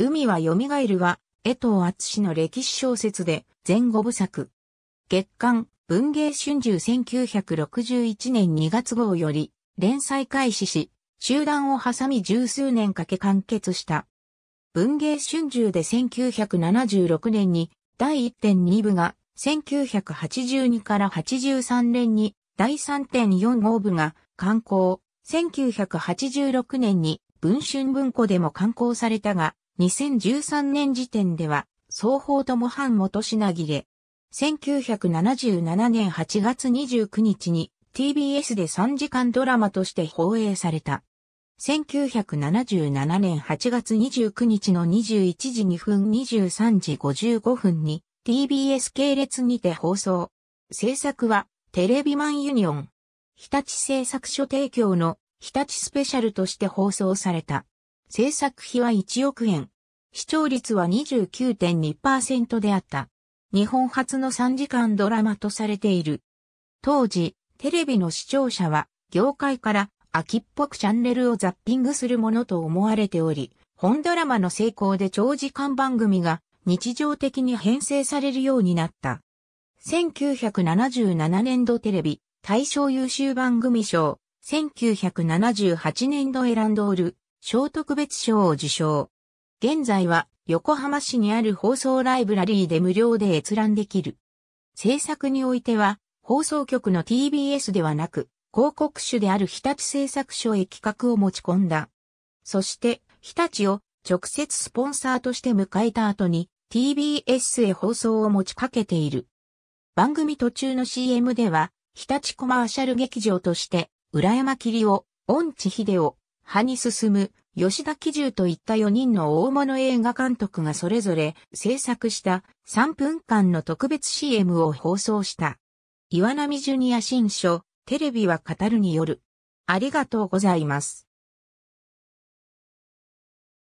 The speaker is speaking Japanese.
海は蘇るは、江藤厚の歴史小説で、前後部作。月刊、文芸春秋1961年2月号より、連載開始し、集団を挟み十数年かけ完結した。文芸春秋で1976年に第1.2部が、1982から83年に第3.4号部が刊行、1986年に文春文庫でも刊行されたが、2013年時点では、双方とも半元品切れ。1977年8月29日に TBS で3時間ドラマとして放映された。1977年8月29日の21時2分23時55分に TBS 系列にて放送。制作はテレビマンユニオン。日立製作所提供の日立スペシャルとして放送された。制作費は1億円。視聴率は29.2%であった。日本初の3時間ドラマとされている。当時、テレビの視聴者は、業界から秋っぽくチャンネルをザッピングするものと思われており、本ドラマの成功で長時間番組が日常的に編成されるようになった。1977年度テレビ、大賞優秀番組賞、1978年度エランドール、小特別賞を受賞。現在は横浜市にある放送ライブラリーで無料で閲覧できる。制作においては放送局の TBS ではなく広告主である日立製作所へ企画を持ち込んだ。そして日立を直接スポンサーとして迎えた後に TBS へ放送を持ちかけている。番組途中の CM では日立コマーシャル劇場として、浦山霧を、恩地秀夫、派に進む、吉田喜重といった4人の大物映画監督がそれぞれ制作した3分間の特別 CM を放送した。岩波ジュニア新書、テレビは語るによる。ありがとうございます。